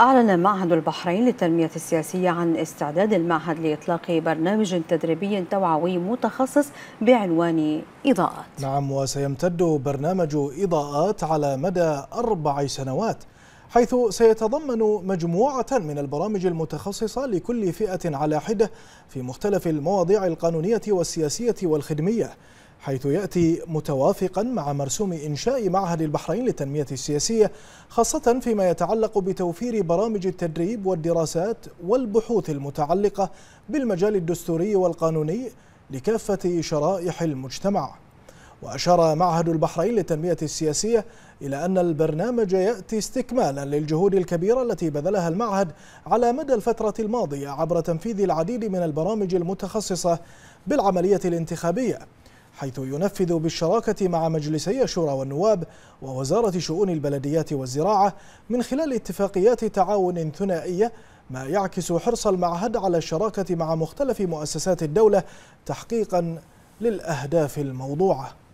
أعلن معهد البحرين للتنمية السياسية عن استعداد المعهد لإطلاق برنامج تدريبي توعوي متخصص بعنوان إضاءات نعم وسيمتد برنامج إضاءات على مدى أربع سنوات حيث سيتضمن مجموعة من البرامج المتخصصة لكل فئة على حدة في مختلف المواضيع القانونية والسياسية والخدمية حيث يأتي متوافقا مع مرسوم إنشاء معهد البحرين للتنمية السياسية خاصة فيما يتعلق بتوفير برامج التدريب والدراسات والبحوث المتعلقة بالمجال الدستوري والقانوني لكافة شرائح المجتمع وأشار معهد البحرين للتنمية السياسية إلى أن البرنامج يأتي استكمالا للجهود الكبيرة التي بذلها المعهد على مدى الفترة الماضية عبر تنفيذ العديد من البرامج المتخصصة بالعملية الانتخابية حيث ينفذ بالشراكة مع مجلسي الشورى والنواب ووزارة شؤون البلديات والزراعة من خلال اتفاقيات تعاون ثنائية ما يعكس حرص المعهد على الشراكة مع مختلف مؤسسات الدولة تحقيقا للأهداف الموضوعة